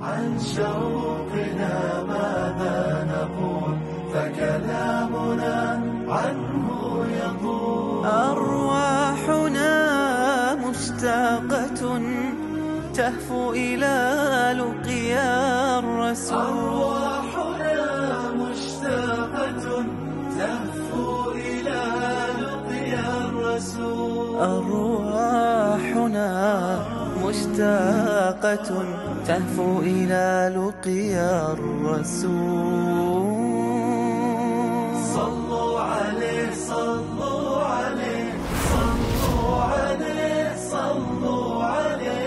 عن شوقنا ماذا نقول فكلامنا عنه يقول أرواحنا مشتاقة تهفو إلى لقيا الرسول أرواحنا مشتاقة تهفو إلى لقيا الرسول أرواحنا مشتاقة تهفو إلى لقيا الرسول صلوا عليه صلوا عليه صلوا عليه صلوا عليه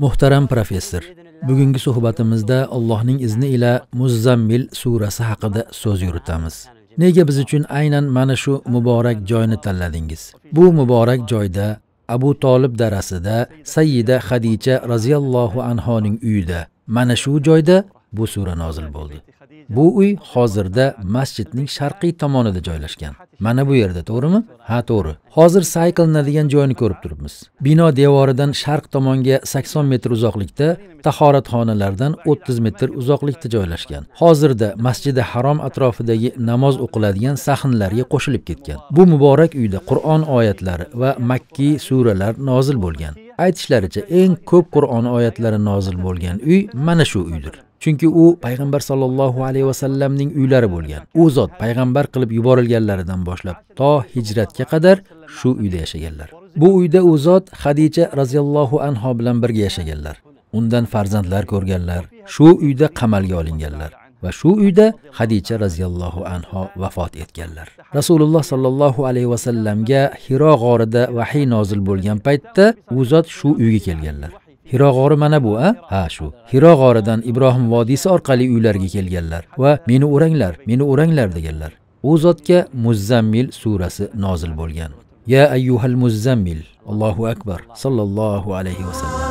محترم professor bugungi suhbatimizda allohning izni ila muzzammil surasi haqida so'z yuritamiz nega biz uchun aynan mana shu muborak joyni tanladingiz bu muborak joyda abu tolib darasida sayyida hadicha roziyallohu anhoning uyida mana shu joyda bu sura nozil bo'ldi bu uy hozirda masjidning sharqiy tomonida joylashgan mana bu yerda to'g'rimi ha to'g'ri hozir sa'y qilinadigan joyni ko'rib turibmiz bino devoridan sharq tomonga 80 metr uzoqlikda tahoratxonalardan 30 metr uzoqlikda joylashgan hozirda masjidi harom atrofidagi namoz o'qiladigan sahnlarga qo'shilib ketgan bu muborak uyda qur'on oyatlari va makki suralar nozil bo'lgan aytishlaricha eng ko'p qur'on oyatlari nozil bo'lgan uy mana shu uydir chunki u payg'ambar sollallohu alayhi vasallamning uylari bo'lgan u zot payg'ambar qilib yuborilganlaridan boshlab to hijratga qadar shu uyda yashaganlar bu uyda u zot hadicha roziyallohu anho bilan birga yashaganlar undan farzandlar ko'rganlar shu uyda qamalga olinganlar va shu uyda hadicha roziyallohu anho vafot etganlar rasululloh sollallohu alayhi vasallamga hiro g'orida vahiy nozil bo'lgan paytda u zot shu uyga kelganlar hiro g'ori mana bu a ha shu hiro g'oridan ibrohim vodiysi orqali uylariga kelganlar va meni o'ranglar meni o'ranglar deganlar u zotga muzzammil surasi nozil bo'lgan ya ayyuhal muzzammil allohu akbar sollallohu alayhi vasallam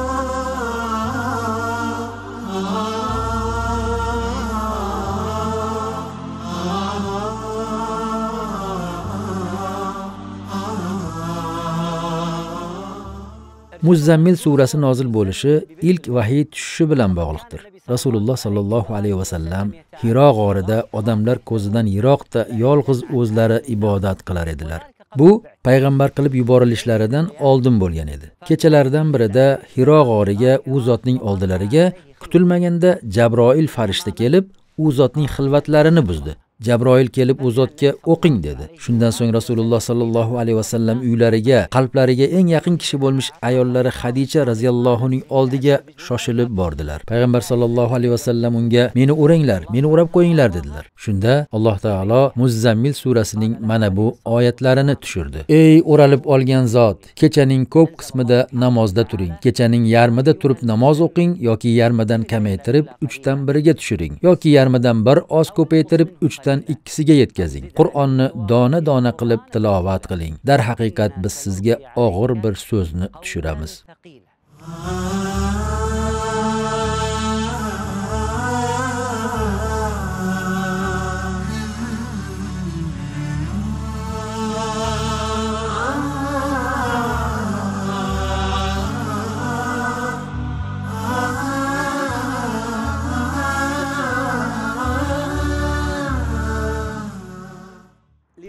muzzammil surasi nozil bo'lishi ilk vahiy tushishi bilan bog'liqdir rasululloh sollallohu alayhi vasallam hiro g'orida odamlar ko'zidan yiroqda yolg'iz o'zlari ibodat qilar edilar bu payg'ambar qilib yuborilishlaridan oldin bo'lgan edi kechalaridan birida hiro g'origa u zotning oldilariga kutilmaganda jabroil farishta kelib u zotning xilvatlarini buzdi jabroil kelib u zotga o'qing dedi shundan so'ng rasululloh sollallohu alayhi vasallam uylariga qalblariga eng yaqin kishi bo'lmish ayollari hadicha roziyallohuning oldiga shoshilib bordilar payg'ambar sollallohu alayhi vasallam unga meni o'ranglar meni o'rab qo'yinglar dedilar shunda alloh taolo muzzammil surasining mana bu oyatlarini tushirdi ey o'ralib olgan zot kechaning ko'p qismida namozda turing kechaning yarmida turib namoz o'qing yoki yarmidan kamaytirib uchdan biriga tushiring yoki yarmidan bir oz ko'paytirib uch uchdan ikkisiga yetkazing qur'onni dona dona qilib tilovat qiling darhaqiqat biz sizga og'ir bir so'zni tushiramiz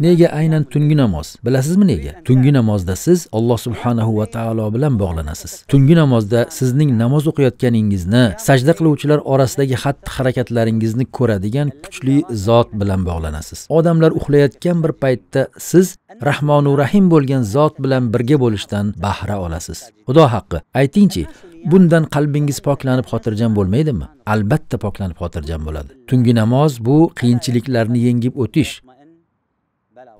nega aynan tungi namoz bilasizmi nega tungi namozda siz alloh subhanahu va taolo bilan bog'lanasiz tungi namozda sizning namoz o'qiyotganingizni sajda qiluvchilar orasidagi xatti harakatlaringizni ko'radigan kuchli zot bilan bog'lanasiz odamlar uxlayotgan bir paytda siz rahmonu rahim bo'lgan zot bilan birga bo'lishdan bahra olasiz xudo haqqi aytingchi bundan qalbingiz poklanib xotirjam bo'lmaydimi albatta poklanib xotirjam bo'ladi tungi namoz bu qiyinchiliklarni yengib o'tish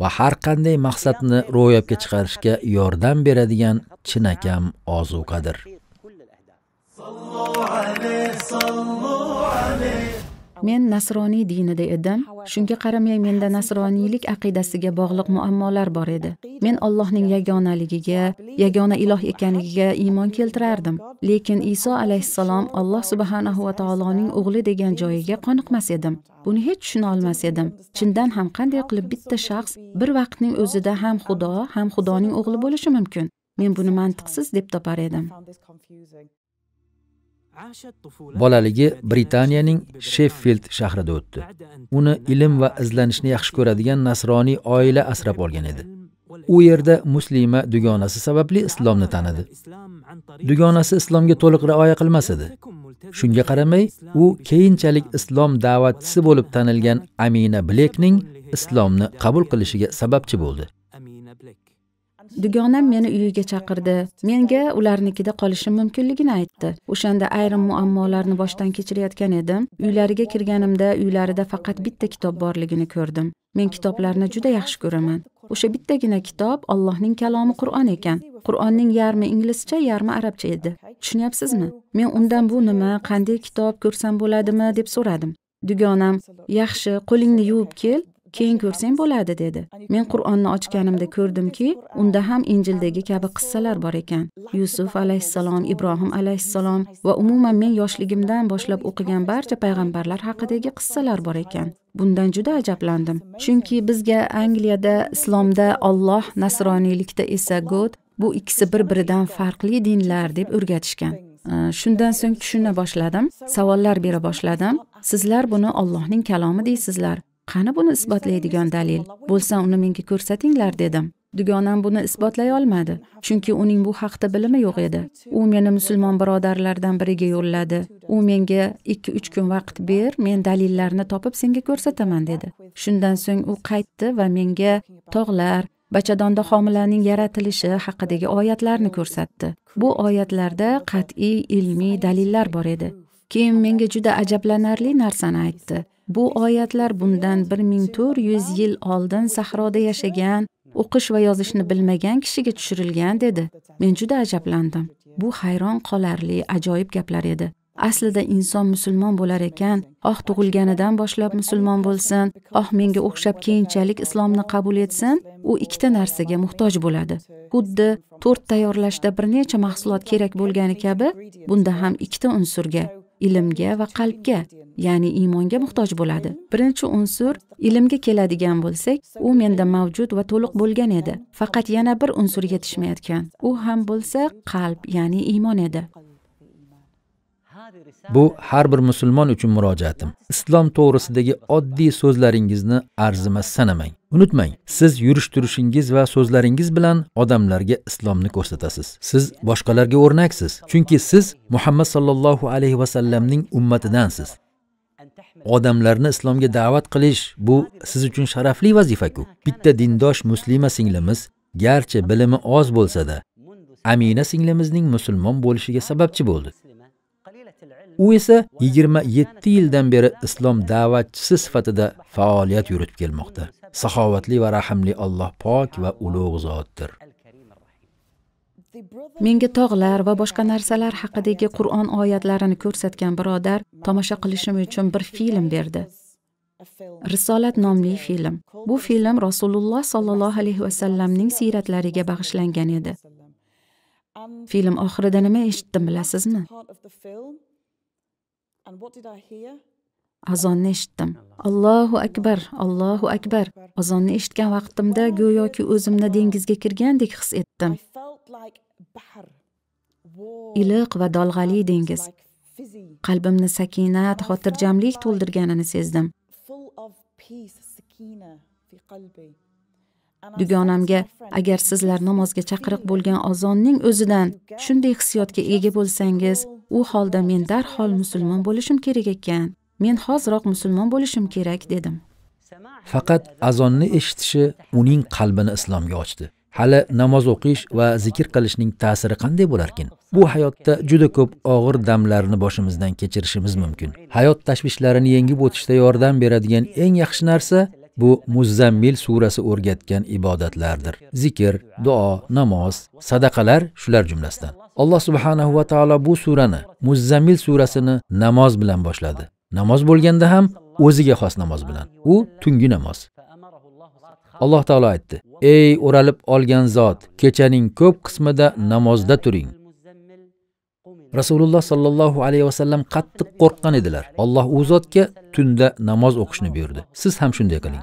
va har qanday maqsadni ro'yobga chiqarishga yordam beradigan chinakam ozuqadir men nasroniy dinida edim shunga qaramay menda nasroniylik aqidasiga bog'liq muammolar bor edi men allohning yagonaligiga yagona iloh ekanligiga iymon keltirardim lekin iso alayhissalom alloh subhanahu va taoloning o'g'li degan joyiga qoniqmas edim buni hech tushuna olmas edim chindan ham qanday qilib bitta shaxs bir vaqtning o'zida ham xudo ham xudoning o'g'li bo'lishi mumkin men buni mantiqsiz deb topar edim bolaligi britaniyaning sheffild shahrida o'tdi uni ilm va izlanishni yaxshi ko'radigan nasroniy oila asrab olgan edi u yerda muslima dugonasi sababli islomni tanidi dugonasi islomga to'liq rioya qilmas edi shunga qaramay u keyinchalik islom da'vatchisi bo'lib tanilgan amina blekning islomni qabul qilishiga sababchi bo'ldi dugonam meni uyiga chaqirdi menga ularnikida qolishim mumkinligini aytdi o'shanda ayrim muammolarni boshdan kechirayotgan edim uylariga kirganimda uylarida faqat bitta kitob borligini ko'rdim men kitoblarni juda yaxshi ko'raman o'sha bittagina kitob allohning kalomi qur'on ekan qur'onning yarmi inglizcha yarmi arabcha edi tushunyapsizmi men undan bu nima qanday kitob ko'rsam bo'ladimi deb so'radim dugonam yaxshi qo'lingni yuvib kel keyin ko'rsang bo'ladi dedi men qur'onni ochganimda ko'rdimki unda ham injildagi kabi qissalar bor ekan yusuf alayhissalom ibrohim alayhissalom va umuman men yoshligimdan boshlab o'qigan barcha payg'ambarlar haqidagi qissalar bor ekan bundan juda ajablandim chunki bizga angliyada islomda olloh nasroniylikda esa god bu ikkisi bir biridan farqli dinlar deb o'rgatishgan shundan so'ng tushuna boshladim savollar bera boshladim sizlar buni ollohning kalomi deysizlar qani buni isbotlaydigan dalil bo'lsa uni menga ko'rsatinglar dedim dugonam buni isbotlay olmadi chunki uning bu haqda bilimi yo'q edi u meni musulmon birodarlardan biriga yo'lladi u menga ikki uch kun vaqt ber men dalillarni topib senga ko'rsataman dedi shundan so'ng u qaytdi va menga tog'lar bachadonda homilaning yaratilishi haqidagi oyatlarni ko'rsatdi bu oyatlarda qat'iy ilmiy dalillar bor edi keyin menga juda ajablanarli narsani aytdi bu oyatlar bundan 1400 yil oldin sahroda yashagan o'qish va yozishni bilmagan kishiga tushirilgan dedi men juda ajablandim bu hayron qolarli ajoyib gaplar edi aslida inson musulmon bo'lar ekan oh tug'ilganidan boshlab musulmon bo'lsin oh menga o'xshab keyinchalik islomni qabul etsin u ikkita narsaga muhtoj bo'ladi xuddi to'rt tayyorlashda bir necha mahsulot kerak bo'lgani kabi bunda ham ikkita unsurga ilmga va qalbga ya'ni iymonga muhtoj bo'ladi birinchi unsur ilmga keladigan bo'lsak u menda mavjud va to'liq bo'lgan edi faqat yana bir unsur yetishmayotgan u ham bo'lsa qalb ya'ni iymon edi bu har bir musulmon uchun murojaatim islom to'g'risidagi oddiy so'zlaringizni arzimas sanamang unutmang siz yurish turishingiz va so'zlaringiz bilan odamlarga islomni ko'rsatasiz siz boshqalarga o'rnaksiz chunki siz muhammad sollallohu alayhi vasallamning ummatidansiz odamlarni islomga da'vat qilish bu siz uchun sharafli vazifaku bitta dindosh muslima singlimiz garchi bilimi oz bo'lsada amina singlimizning musulmon bo'lishiga sababchi bo'ldi u esa 27 yildan beri islom da'vatchisi sifatida faoliyat yuritib kelmoqda saxovatli va rahmli Alloh pok va ulug' zotdir menga tog'lar va boshqa narsalar haqidagi qur'on oyatlarini ko'rsatgan birodar tomosha qilishim uchun bir film berdi risolat nomli film bu film rasululloh sollallohu alayhi vasallamning siyratlariga bag'ishlangan edi film oxirida nima eshitdim bilasizmi azonni eshitdim allohu akbar allohu akbar azonni eshitgan vaqtimda go'yoki o'zimni dengizga kirgandek his etdim iliq va dolg'ali dengiz qalbimni sakinat xotirjamlik to'ldirganini sezdim dugonamga agar sizlar namozga chaqiriq bo'lgan ozonning o'zidan shunday hissiyotga ega bo'lsangiz u holda men darhol musulmon bo'lishim kerak ekan men hoziroq musulmon bo'lishim kerak dedim faqat azonni eshitishi uning qalbini islomga ochdi hali namoz o'qish va zikr qilishning ta'siri qanday bo'larkin bu hayotda juda ko'p og'ir damlarni boshimizdan kechirishimiz mumkin hayot tashvishlarini yengib o'tishda yordam beradigan eng yaxshi narsa bu muzzammil surasi o'rgatgan ibodatlardir zikr duo namoz sadaqalar shular jumlasidan alloh subhanahu va taolo bu surani muzzammil surasini namoz bilan boshladi namoz bo'lganda ham o'ziga xos namoz bilan u tungi namoz alloh taolo aytdi ey o'ralib olgan zot kechaning ko'p qismida namozda turing rasululloh sollallohu alayhi vasallam qattiq qo'rqqan edilar alloh u zotga tunda namoz o'qishni buyurdi siz ham shunday qiling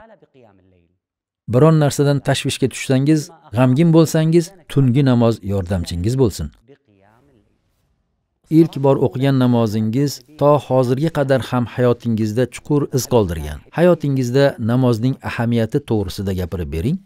biron narsadan tashvishga tushsangiz g'amgin bo'lsangiz tungi namoz yordamchingiz bo'lsin ilk bor o'qigan namozingiz to hozirga qadar ham hayotingizda chuqur iz qoldirgan hayotingizda namozning ahamiyati to'g'risida gapirib bering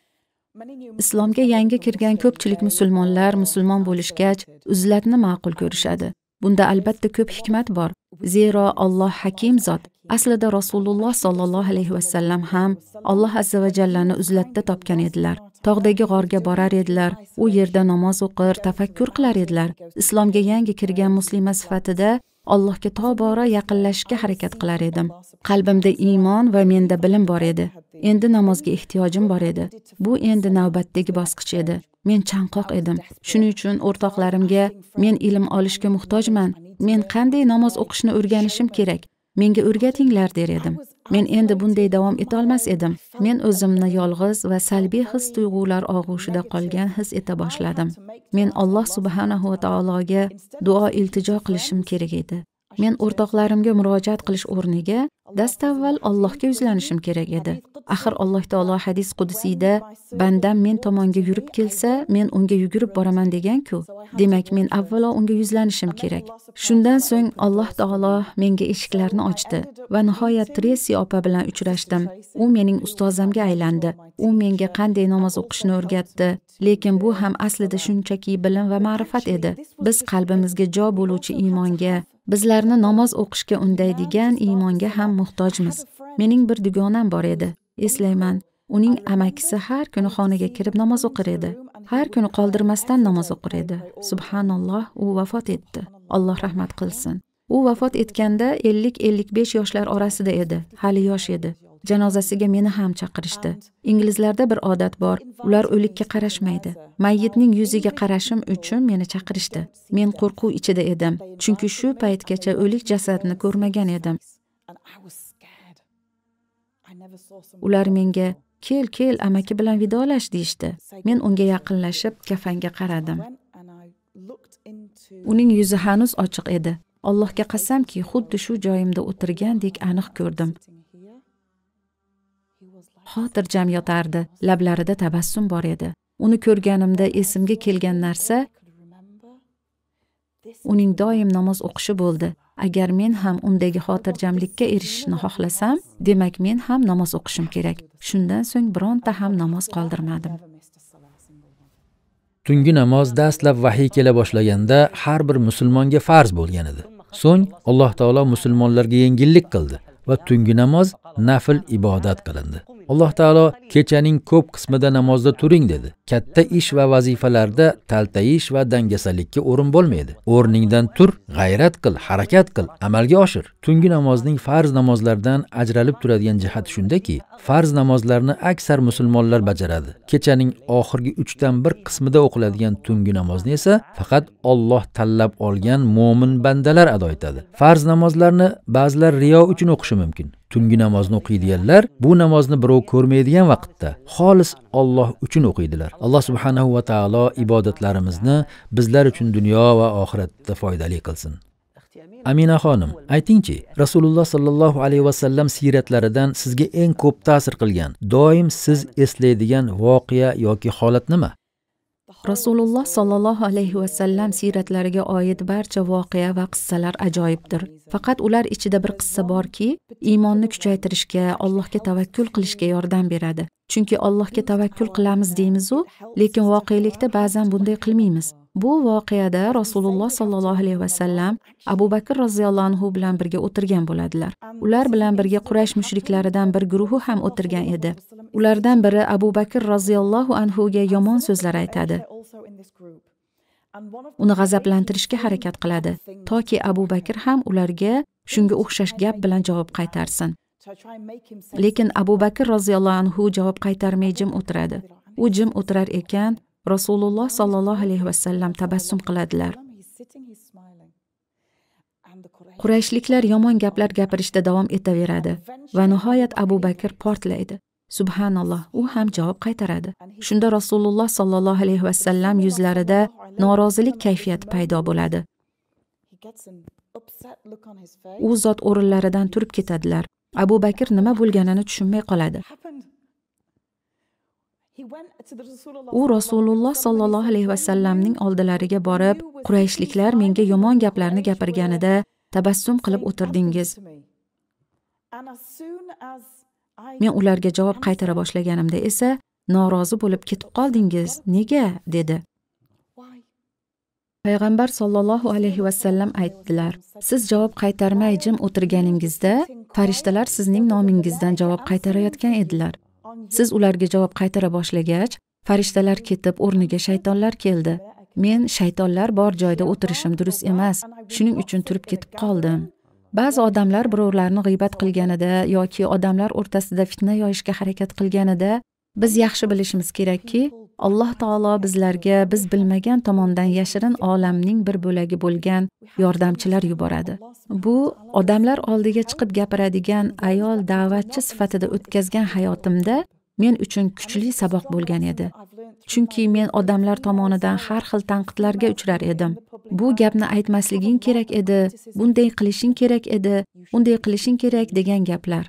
islomga yangi kirgan ko'pchilik musulmonlar musulmon bo'lishgach uzlatni ma'qul ko'rishadi bunda albatta ko'p hikmat bor zero olloh hakim zot aslida rasululloh sollallohu alayhi vasallam ham alloh azza va jallani uzlatda topgan edilar tog'dagi g'orga borar edilar u yerda namoz o'qir tafakkur qilar edilar islomga yangi kirgan muslima sifatida allohga tobora yaqinlashishga harakat qilar edim qalbimda iymon va menda bilim bor edi endi namozga ehtiyojim bor edi bu endi navbatdagi bosqich edi men chanqoq edim shuning uchun o'rtoqlarimga men ilm olishga muhtojman men qanday namoz o'qishni o'rganishim kerak menga o'rgatinglar der edim men endi bunday davom etolmas edim men o'zimni yolg'iz va salbiy his tuyg'ular og'ushida qolgan his eta boshladim men alloh subhanahu va taologa duo iltijo qilishim kerak edi men o'rtoqlarimga murojaat qilish o'rniga avval allohga yuzlanishim kerak edi axir alloh taolo hadis qudsiyda bandam men tomonga yurib kelsa men unga yugurib boraman deganku demak men avvalo unga yuzlanishim kerak shundan so'ng alloh taolo menga eshiklarni ochdi va nihoyat tresi opa bilan uchrashdim u mening ustozamga aylandi u menga qanday namoz o'qishni o'rgatdi lekin bu ham aslida shunchaki bilim va ma'rifat edi biz qalbimizga jo bo'luvchi iymonga bizlarni namoz o'qishga undaydigan iymonga ham muhtojmiz mening bir dugonam bor edi eslayman uning amakisi har kuni xonaga kirib namoz o'qir edi har kuni qoldirmasdan namoz o'qir edi subhanalloh u vafot etdi alloh rahmat qilsin u vafot etganda ellik ellik besh yoshlar orasida edi hali yosh edi janozasiga meni ham chaqirishdi inglizlarda bir odat bor ular o'likka qarashmaydi mayyitning yuziga qarashim uchun meni chaqirishdi men qo'rquv ichida edim chunki shu paytgacha o'lik jasadni ko'rmagan edim ular menga kel kel amaki bilan vidolash deyishdi men unga yaqinlashib kafanga qaradim uning yuzi hanuz ochiq edi allohga qasamki xuddi shu joyimda o'tirgandek aniq ko'rdim xotirjam yotardi lablarida tabassum bor edi uni ko'rganimda esimga kelgan narsa uning doim namoz o'qishi bo'ldi agar men ham undagi xotirjamlikka erishishni xohlasam demak men ham namoz o'qishim kerak shundan so'ng bironta ham namoz qoldirmadim tungi namoz dastlab vahiy kela boshlaganda har bir musulmonga farz bo'lgan edi so'ng alloh taolo musulmonlarga yengillik qildi va tungi namoz nafl ibodat qilindi alloh taolo kechaning ko'p qismida namozda turing dedi katta ish va vazifalarda taltayish va dangasalikka o'rin bo'lmaydi o'rningdan tur g'ayrat qil harakat qil amalga oshir tungi namozning farz namozlardan ajralib turadigan jihati shundaki farz namozlarni aksar musulmonlar bajaradi kechaning oxirgi uchdan bir qismida o'qiladigan tungi namozni esa faqat olloh tanlab olgan mo'min bandalar ado etadi farz namozlarni ba'zilar riyo uchun o'qishi mumkin tungi namozni o'qiydiganlar bu namozni birov ko'rmaydigan vaqtda xolis olloh uchun o'qiydilar alloh subhanahu va taolo ibodatlarimizni bizlar uchun dunyo va oxiratda foydali qilsin amina xonim aytingchi rasululloh sollallohu alayhi vasallam siyratlaridan sizga eng ko'p ta'sir qilgan doim siz eslaydigan voqea yoki holat nima rasululloh sollallohu alayhi vasallam siyratlariga oid barcha voqea va qissalar ajoyibdir faqat ular ichida bir qissa borki iymonni kuchaytirishga allohga tavakkul qilishga yordam beradi chunki allohga tavakkul qilamiz deymizu lekin voqelikda ba'zan bunday qilmaymiz bu voqeada rasululloh sollallohu alayhi vasallam abu bakr roziyallohu anhu bilan birga o'tirgan bo'ladilar ular bilan birga qurash mushriklaridan bir guruhi ham o'tirgan edi ulardan biri abu bakr roziyallohu anhuga yomon so'zlar aytadi uni g'azablantirishga harakat qiladi toki abu bakr ham ularga shunga o'xshash gap bilan javob qaytarsin lekin abu bakr roziyallohu anhu javob qaytarmay jim o'tiradi u jim o'tirar ekan rasululloh sollallohu alayhi vasallam tabassum qiladilar qurayshliklar yomon gaplar gapirishda davom etaveradi va nihoyat abu bakr portlaydi subhanalloh u ham javob qaytaradi shunda rasululloh sollallohu alayhi vasallam yuzlarida norozilik kayfiyati paydo bo'ladi u zot o'rinlaridan turib ketadilar abu bakr nima bo'lganini tushunmay qoladi u rasululloh sollallohu alayhi vasallamning oldilariga borib qurayshliklar menga yomon gaplarni gapirganida tabassum qilib o'tirdingiz men ularga javob qaytara boshlaganimda esa norozi bo'lib ketib qoldingiz nega dedi payg'ambar sollallohu alayhi vasallam aytdilar siz javob qaytarmay jim o'tirganingizda farishtalar sizning nomingizdan javob qaytarayotgan edilar siz ularga javob qaytara boshlagach farishtalar ketib o'rniga shaytonlar keldi men shaytonlar bor joyda o'tirishim durust emas shuning uchun turib ketib qoldim ba'zi odamlar birovlarni g'iybat qilganida yoki odamlar o'rtasida fitna yoyishga harakat qilganida biz yaxshi bilishimiz kerakki alloh taolo bizlarga biz bilmagan tomondan yashirin olamning bir bo'lagi bo'lgan yordamchilar yuboradi bu odamlar oldiga chiqib gapiradigan ayol da'vatchi sifatida o'tkazgan hayotimda men uchun kuchli saboq bo'lgan edi chunki men odamlar tomonidan har xil tanqidlarga uchrar edim bu gapni aytmasliging kerak edi bunday qilishing kerak edi bunday qilishing kerak degan gaplar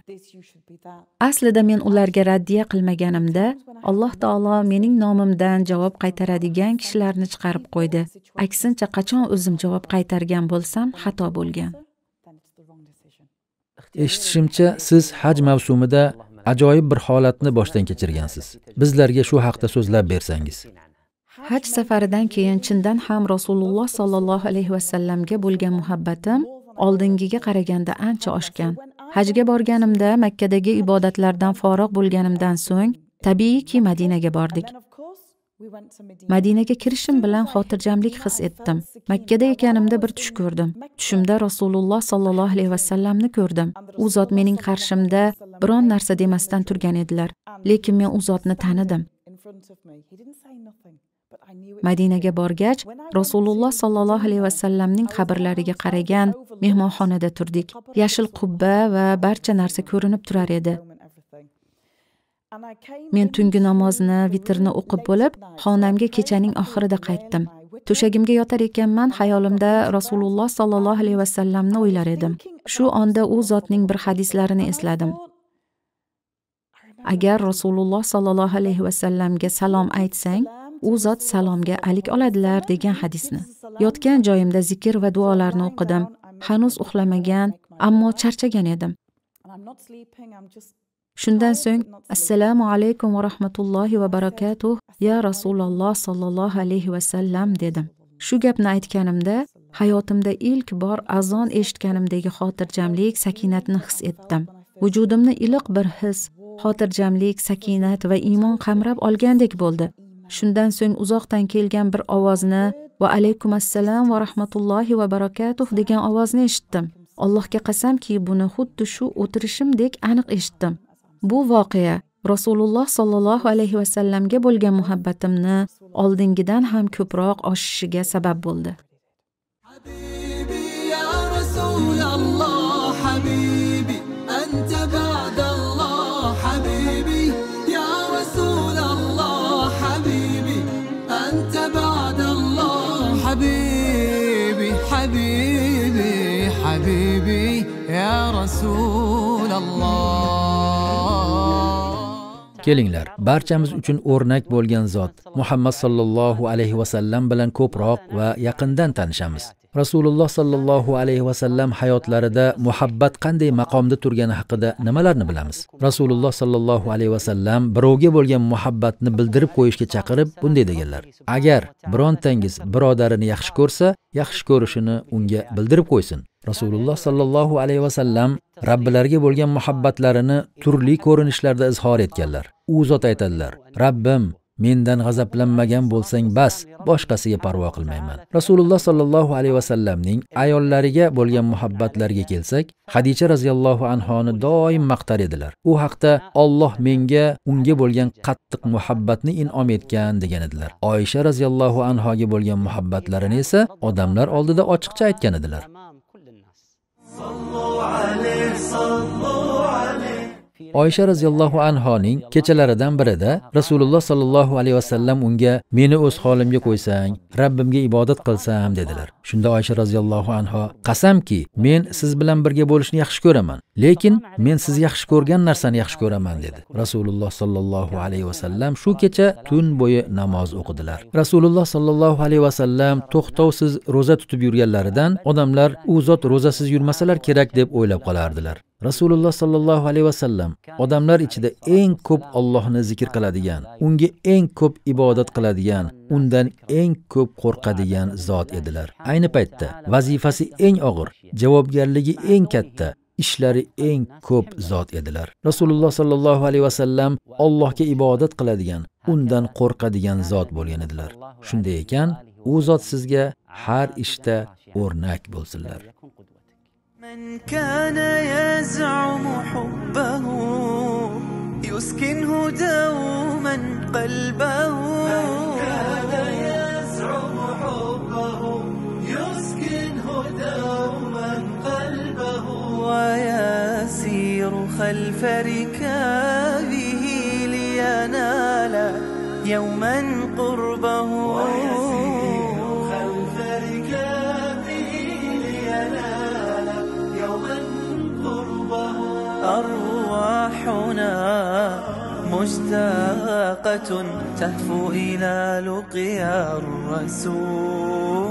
aslida men ularga raddiya qilmaganimda alloh taolo mening nomimdan javob qaytaradigan kishilarni chiqarib qo'ydi aksincha qachon o'zim javob qaytargan bo'lsam xato bo'lgan eshitishimcha siz haj mavsumida ajoyib bir holatni boshdan kechirgansiz bizlarga shu haqda so'zlab bersangiz haj safaridan keyin chindan ham rasululloh sollallohu alayhi vasallamga bo'lgan muhabbatim oldingiga qaraganda ancha oshgan hajga borganimda makkadagi ibodatlardan forig' bo'lganimdan so'ng tabiiyki madinaga bordik madinaga kirishim bilan xotirjamlik his etdim makkada ekanimda bir tush ko'rdim tushimda rasululloh sollallohu alayhi vasallamni ko'rdim u zot mening qarshimda biron narsa demasdan turgan edilar lekin men u zotni tanidim madinaga borgach rasululloh sollallohu alayhi vasallamning qabrlariga qaragan mehmonxonada turdik yashil qubba va barcha narsa ko'rinib turar edi men tungi namozni vitrni o'qib bo'lib xonamga kechaning oxirida qaytdim to'shagimga yotar ekanman xayolimda rasululloh sollallohu alayhi vasallamni o'ylar edim shu onda u zotning bir hadislarini esladim agar rasululloh sollallohu alayhi vasallamga salom aytsang u zot salomga alik oladilar degan hadisni yotgan joyimda zikr va duolarni o'qidim hanuz uxlamagan ammo charchagan edim shundan so'ng assalomu alaykum va rahmatullohi va barakatuh ya rasululloh sollallohu alayhi vasallam dedim shu gapni aytganimda hayotimda ilk bor azon eshitganimdagi xotirjamlik sakinatni his etdim vujudimni iliq bir his xotirjamlik sakinat va iymon qamrab olgandek bo'ldi shundan so'ng uzoqdan kelgan bir ovozni va alaykum assalom va rahmatullohi va barakatuh degan ovozni eshitdim allohga qasamki buni xuddi shu o'tirishimdek aniq eshitdim bu voqea rasululloh sollallohu alayhi vasallamga bo'lgan muhabbatimni oldingidan ham ko'proq oshishiga sabab bo'ldi habibi ya rasululloh habibi kelinglar barchamiz uchun o'rnak bo'lgan zot muhammad sollallohu alayhi vasallam bilan ko'proq va yaqindan tanishamiz rasululloh sollallohu alayhi vasallam hayotlarida muhabbat qanday maqomda turgani haqida nimalarni bilamiz rasululloh sollallohu alayhi vasallam birovga bo'lgan muhabbatni bildirib qo'yishga chaqirib bunday deganlar agar birontangiz birodarini yaxshi ko'rsa yaxshi ko'rishini unga bildirib qo'ysin rasululloh sollallohu alayhi vasallam rabbilariga bo'lgan muhabbatlarini turli ko'rinishlarda izhor etganlar u zot aytadilar rabbim mendan g'azablanmagan bo'lsang bas boshqasiga parvo qilmayman rasululloh sollallohu alayhi vasallamning ayollariga bo'lgan muhabbatlariga kelsak hadicha roziyallohu anhoni doim maqtar edilar u haqda olloh menga unga bo'lgan qattiq muhabbatni inom etgan degan edilar oyisha roziyallohu anhoga bo'lgan muhabbatlarini esa odamlar oldida ochiqcha aytgan edilar sallu alayhi, sallu. oysha roziyallohu anhoning kechalaridan birida rasululloh sollallohu alayhi vasallam unga meni o'z holimga qo'ysang rabbimga ibodat qilsam dedilar shunda oysha roziyallohu anho qasamki men siz bilan birga bo'lishni yaxshi ko'raman lekin men siz yaxshi ko'rgan narsani yaxshi ko'raman dedi rasululloh sollallohu alayhi vasallam shu kecha tun bo'yi namoz o'qidilar rasululloh sollallohu alayhi vasallam to'xtovsiz ro'za tutib yurganlaridan odamlar u zot ro'zasiz yurmasalar kerak deb o'ylab qolardilar rasululloh sollallohu alayhi vasallam odamlar ichida eng ko'p ollohni zikr qiladigan unga eng ko'p ibodat qiladigan undan eng ko'p qo'rqadigan zot edilar ayni paytda vazifasi eng og'ir javobgarligi eng katta ishlari eng ko'p zot edilar rasululloh sollallohu alayhi vasallam ollohga ibodat qiladigan undan qo'rqadigan zot bo'lgan edilar shunday ekan u zot sizga har ishda o'rnak bo'lsinlar من كان يزعم حبه يسكنه دوما قلبه ويسير خلف ركابه لينال يوما قربه روحنا مشتاقة تهفو إلى لقيا الرسول